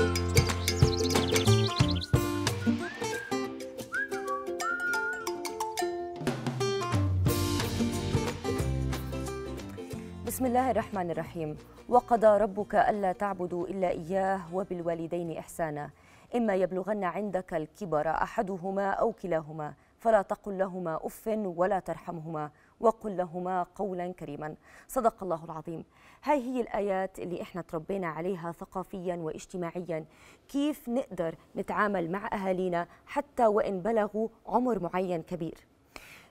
بسم الله الرحمن الرحيم وقضى ربك ألا تعبدوا إلا إياه وبالوالدين إحسانا إما يبلغن عندك الكبر أحدهما أو كلاهما فلا تقل لهما أف ولا ترحمهما وقل لهما قولا كريما صدق الله العظيم هاي هي الآيات اللي إحنا تربينا عليها ثقافيا واجتماعيا كيف نقدر نتعامل مع أهالينا حتى وإن بلغوا عمر معين كبير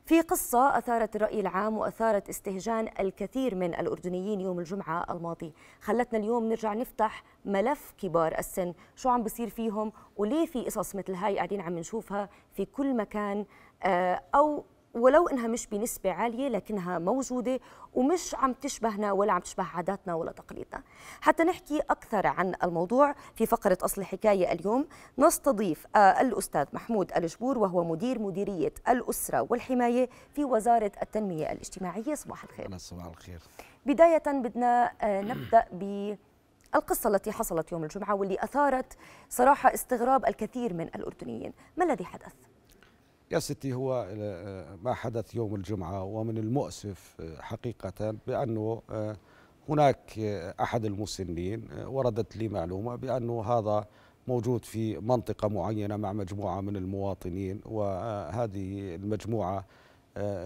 في قصة أثارت الرأي العام وأثارت استهجان الكثير من الأردنيين يوم الجمعة الماضي خلتنا اليوم نرجع نفتح ملف كبار السن شو عم بصير فيهم وليه في قصص مثل هاي قاعدين عم نشوفها في كل مكان آه، أو ولو انها مش بنسبه عاليه لكنها موجوده ومش عم تشبهنا ولا عم تشبه عاداتنا ولا تقاليدنا حتى نحكي اكثر عن الموضوع في فقره اصل الحكايه اليوم نستضيف آه، الاستاذ محمود الجبور وهو مدير مديريه الاسره والحمايه في وزاره التنميه الاجتماعيه صباح الخير صباح الخير بدايه بدنا آه، نبدا ب القصة التي حصلت يوم الجمعة واللي أثارت صراحة استغراب الكثير من الأردنيين ما الذي حدث؟ يا ستي هو آه، ما حدث يوم الجمعة ومن المؤسف آه، حقيقة بأنه آه، هناك أحد المسنين وردت لي معلومة بأنه هذا موجود في منطقة معينة مع مجموعة من المواطنين وهذه المجموعة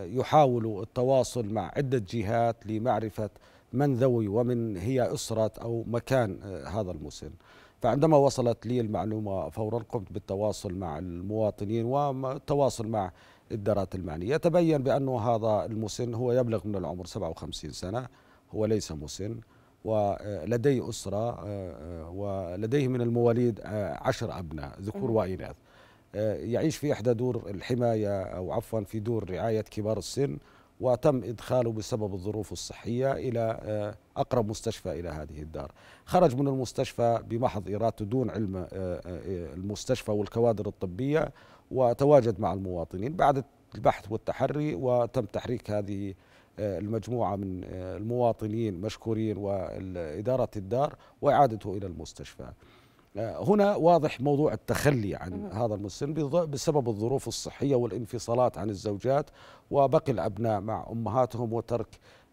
يحاول التواصل مع عدة جهات لمعرفة من ذوي ومن هي أسرة أو مكان هذا المسن فعندما وصلت لي المعلومة فورا قمت بالتواصل مع المواطنين والتواصل مع الدارات المعنية تبين بأن هذا المسن هو يبلغ من العمر 57 سنة هو ليس مسن ولديه أسرة ولديه من المواليد عشر أبناء ذكور وإناث يعيش في إحدى دور الحماية أو عفوا في دور رعاية كبار السن وتم إدخاله بسبب الظروف الصحية إلى آه، أقرب مستشفى إلى هذه الدار خرج من المستشفى بمحض إرادته دون علم آه، آه، المستشفى والكوادر الطبية وتواجد مع المواطنين بعد البحث والتحري وتم تحريك هذه المجموعة من المواطنين مشكورين وإدارة الدار وإعادته إلى المستشفى آه، هنا واضح موضوع التخلي عن هذا المسن بسبب الظروف الصحية والانفصالات عن الزوجات وبقي الأبناء مع أمهاتهم وترك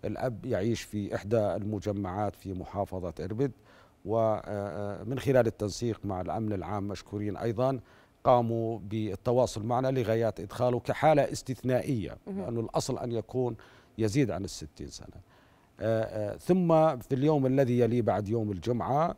الأب يعيش في إحدى المجمعات في محافظة إربد ومن آه، آه، خلال التنسيق مع الأمن العام مشكورين أيضا قاموا بالتواصل معنا لغايات إدخاله كحالة استثنائية لأنه الأصل أن يكون يزيد عن الستين سنة ثم في اليوم الذي يلي بعد يوم الجمعة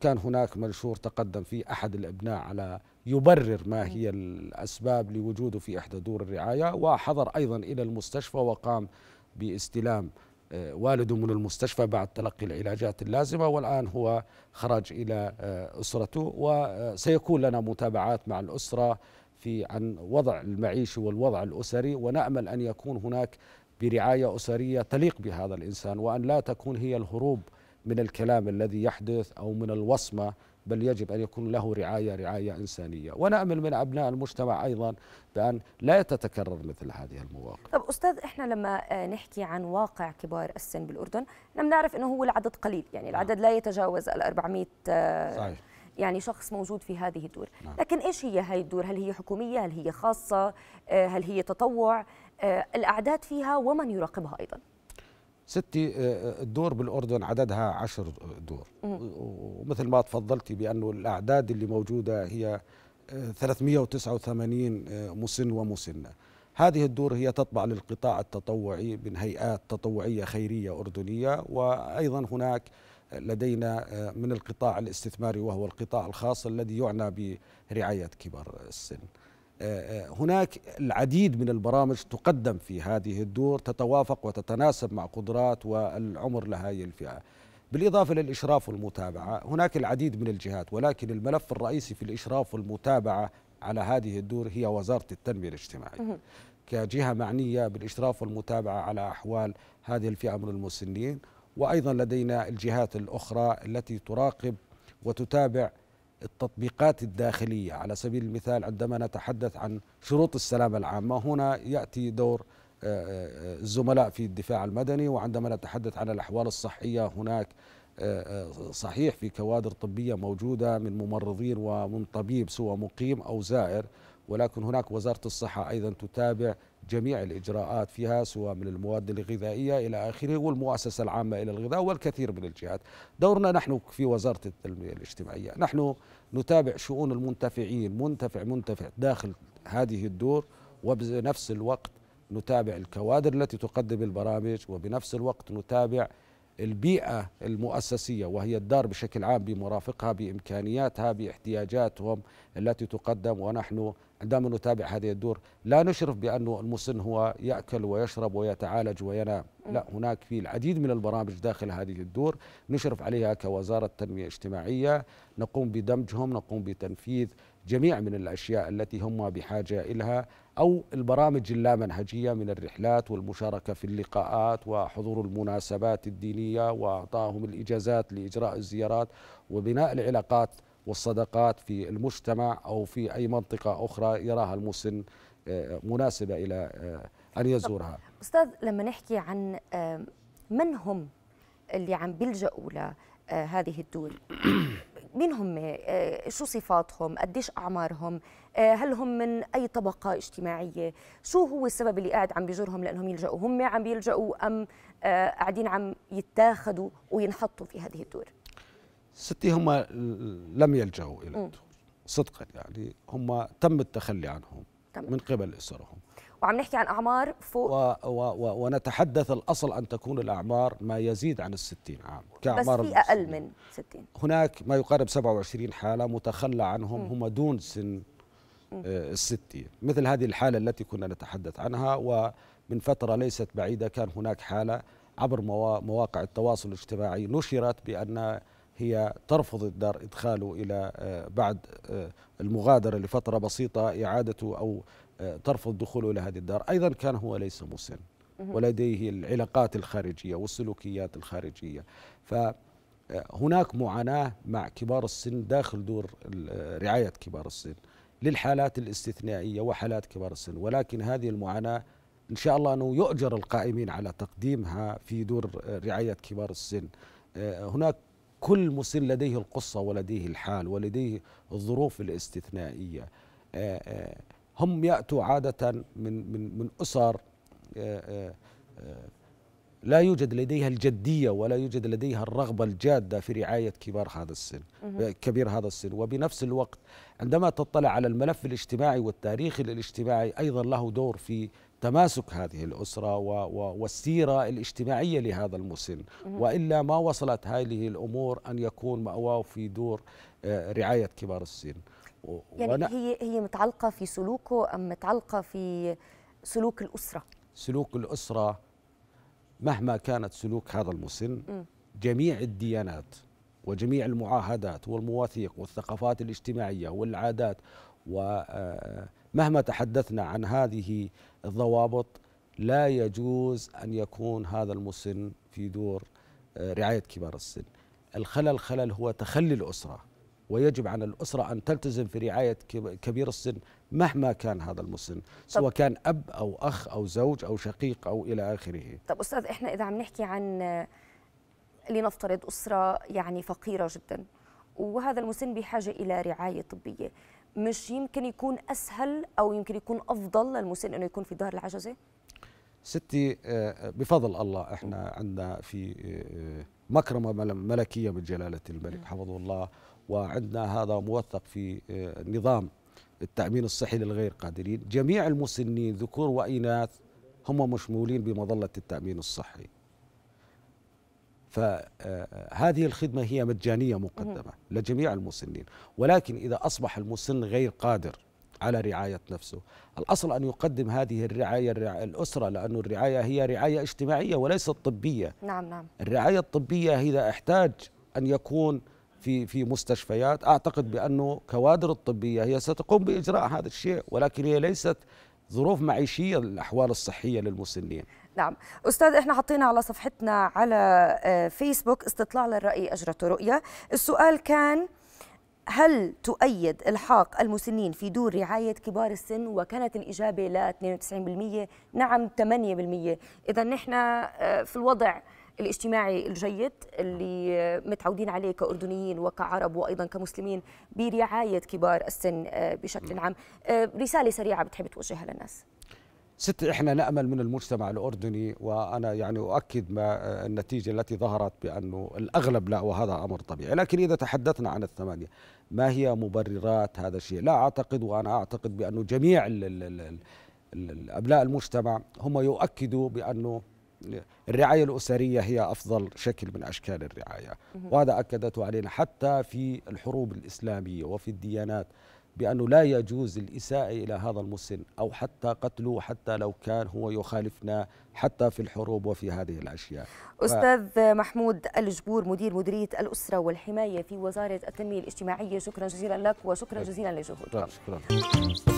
كان هناك منشور تقدم فيه أحد الأبناء على يبرر ما هي الأسباب لوجوده في إحدى دور الرعاية وحضر أيضا إلى المستشفى وقام باستلام آه، والده من المستشفى بعد تلقي العلاجات اللازمة والآن هو خرج إلى آه، أسرته وسيكون آه، لنا متابعات مع الأسرة في عن وضع المعيشي والوضع الأسري ونأمل أن يكون هناك برعاية أسرية تليق بهذا الإنسان وأن لا تكون هي الهروب من الكلام الذي يحدث أو من الوصمة بل يجب أن يكون له رعاية رعاية إنسانية ونأمل من أبناء المجتمع أيضا بأن لا تتكرر مثل هذه المواقف طب أستاذ إحنا لما آه، نحكي عن واقع كبار السن بالأردن نحن نعم بنعرف أنه هو العدد قليل يعني نعم. العدد لا يتجاوز ال 400 آه، صحيح. يعني شخص موجود في هذه الدور نعم. لكن إيش هي هذه الدور هل هي حكومية هل هي خاصة آه، هل هي تطوع الأعداد فيها ومن يراقبها أيضا ستي آه، آه، الدور بالاردن عددها عشر دور ومثل ما تفضلتي بانه الاعداد اللي موجوده هي 389 آه، مسن ومسنه هذه الدور هي تطبع للقطاع التطوعي من هيئات تطوعيه خيريه اردنيه وايضا هناك لدينا من القطاع الاستثماري وهو القطاع الخاص الذي يعنى برعايه كبار السن هناك العديد من البرامج تقدم في هذه الدور تتوافق وتتناسب مع قدرات والعمر لهذه الفئة بالإضافة للإشراف والمتابعة هناك العديد من الجهات ولكن الملف الرئيسي في الإشراف والمتابعة على هذه الدور هي وزارة التنمية الاجتماعية كجهة معنية بالإشراف والمتابعة على أحوال هذه الفئة من المسنين وأيضا لدينا الجهات الأخرى التي تراقب وتتابع التطبيقات الداخلية على سبيل المثال عندما نتحدث عن شروط السلامة العامة هنا يأتي دور آه، آه، الزملاء في الدفاع المدني وعندما نتحدث عن الأحوال الصحية هناك آه، صحيح في كوادر طبية موجودة من ممرضين ومن طبيب سواء مقيم أو زائر ولكن هناك وزارة الصحة أيضا تتابع جميع الإجراءات فيها سواء من المواد الغذائية إلى آخره والمؤسسة العامة إلى الغذاء والكثير من الجهات دورنا نحن في وزارة التنمية الاجتماعية نحن نتابع شؤون المنتفعين منتفع منتفع داخل هذه الدور وبنفس الوقت نتابع الكوادر التي تقدم البرامج وبنفس الوقت نتابع البيئة المؤسسية وهي الدار بشكل عام بمرافقها بإمكانياتها باحتياجاتهم التي تقدم ونحن عندما نتابع هذه الدور لا نشرف بأنه المسن هو يأكل ويشرب ويتعالج وينام لا هناك في العديد من البرامج داخل هذه الدور نشرف عليها كوزارة تنمية اجتماعية نقوم بدمجهم نقوم بتنفيذ جميع من الأشياء التي هم بحاجة إلها أو البرامج اللامنهجية من الرحلات والمشاركة في اللقاءات وحضور المناسبات الدينية وأعطائهم الإجازات لإجراء الزيارات وبناء العلاقات والصدقات في المجتمع أو في أي منطقة أخرى يراها المسن آه، مناسبة إلى آه، أن يزورها أستاذ لما نحكي عن آه، من هم اللي عم بيلجأوا لهذه الدول مين هم شو صفاتهم قديش أعمارهم هل هم من أي طبقة اجتماعية شو هو السبب اللي قاعد عم بيجرهم لأنهم يلجأوا هم عم بيلجأوا أم قاعدين عم يتاخدوا وينحطوا في هذه الدول ستي هم لم يلجأوا إلى صدقا يعني هم تم التخلي عنهم تم. من قبل أسرهم وعم نحكي عن أعمار فوق و و و ونتحدث الأصل أن تكون الأعمار ما يزيد عن الستين عام كأعمار بس في أقل من ستين هناك ما يقارب 27 حالة متخلى عنهم هم دون سن آه، الستين مثل هذه الحالة التي كنا نتحدث عنها ومن فترة ليست بعيدة كان هناك حالة عبر مواقع التواصل الاجتماعي نشرت بأن هي ترفض الدار إدخاله إلى آه، بعد آه، المغادرة لفترة بسيطة إعادته أو آه، ترفض دخوله إلى هذه الدار أيضا كان هو ليس مسن ولديه العلاقات الخارجية والسلوكيات الخارجية فهناك معاناة مع كبار السن داخل دور رعاية كبار السن للحالات الاستثنائية وحالات كبار السن ولكن هذه المعاناة إن شاء الله أنه يؤجر القائمين على تقديمها في دور رعاية كبار السن هناك كل مسن لديه القصة ولديه الحال ولديه الظروف الاستثنائية آه، آه، هم يأتوا عادة من, من, من أسر آه، لا يوجد لديها الجدية ولا يوجد لديها الرغبة الجادة في رعاية كبار هذا السن كبير هذا السن وبنفس الوقت عندما تطلع على الملف الاجتماعي والتاريخ الاجتماعي أيضا له دور في تماسك هذه الأسرة والسيرة الاجتماعية لهذا المسن وإلا ما وصلت هذه الأمور أن يكون مأواه في دور آه، رعاية كبار السن يعني هي هي متعلقة في سلوكه أم متعلقة في سلوك الأسرة؟ سلوك الأسرة مهما كانت سلوك هذا المسن جميع الديانات وجميع المعاهدات والمواثيق والثقافات الاجتماعيه والعادات ومهما آه، تحدثنا عن هذه الضوابط لا يجوز ان يكون هذا المسن في دور آه، رعايه كبار السن الخلل خلل هو تخلي الاسره ويجب على الأسرة أن تلتزم في رعاية كبير السن مهما كان هذا المسن سواء كان أب أو أخ أو زوج أو شقيق أو إلى آخره طب أستاذ إحنا إذا عم نحكي عن لنفترض أسرة يعني فقيرة جدا وهذا المسن بحاجة إلى رعاية طبية مش يمكن يكون أسهل أو يمكن يكون أفضل للمسن أنه يكون في دار العجزة؟ ستي آه، آه، بفضل الله احنا عندنا في آه، مكرمة ملكية من جلالة الملك حفظه الله وعندنا هذا موثق في آه، نظام التأمين الصحي للغير قادرين جميع المسنين ذكور وإناث هم مشمولين بمظلة التأمين الصحي فهذه آه، آه، الخدمة هي مجانية مقدمة لجميع المسنين ولكن إذا أصبح المسن غير قادر على رعاية نفسه الأصل أن يقدم هذه الرعاية الأسرة لأن الرعاية هي رعاية اجتماعية وليست طبية نعم نعم الرعاية الطبية إذا احتاج أن يكون في في مستشفيات اعتقد بانه كوادر الطبيه هي ستقوم باجراء هذا الشيء ولكن هي ليست ظروف معيشيه للاحوال الصحيه للمسنين نعم أستاذ إحنا حطينا على صفحتنا على آه، فيسبوك استطلاع للرأي أجرته رؤيا السؤال كان هل تؤيد إلحاق المسنين في دور رعاية كبار السن وكانت الإجابة لا 92% نعم 8% إذا نحن في الوضع الاجتماعي الجيد اللي متعودين عليه كأردنيين وكعرب وأيضا كمسلمين برعاية كبار السن آه، بشكل نعم. عام آه، رسالة سريعة بتحب توجهها للناس ست احنا نامل من المجتمع الاردني وانا يعني اؤكد ما آه، النتيجه التي ظهرت بانه الاغلب لا وهذا امر طبيعي، لكن اذا تحدثنا عن الثمانيه ما هي مبررات هذا الشيء؟ لا اعتقد وانا اعتقد بانه جميع ابناء المجتمع هم يؤكدوا بانه الرعاية الأسرية هي أفضل شكل من أشكال الرعاية وهذا أكدته علينا حتى في الحروب الإسلامية وفي الديانات بأنه لا يجوز الإساءة إلى هذا المسن أو حتى قتله حتى لو كان هو يخالفنا حتى في الحروب وفي هذه الأشياء أستاذ ف... محمود الجبور مدير مديرية الأسرة والحماية في وزارة التنمية الاجتماعية شكرا جزيلا لك وشكرا جزيلا لجهودك شكرا.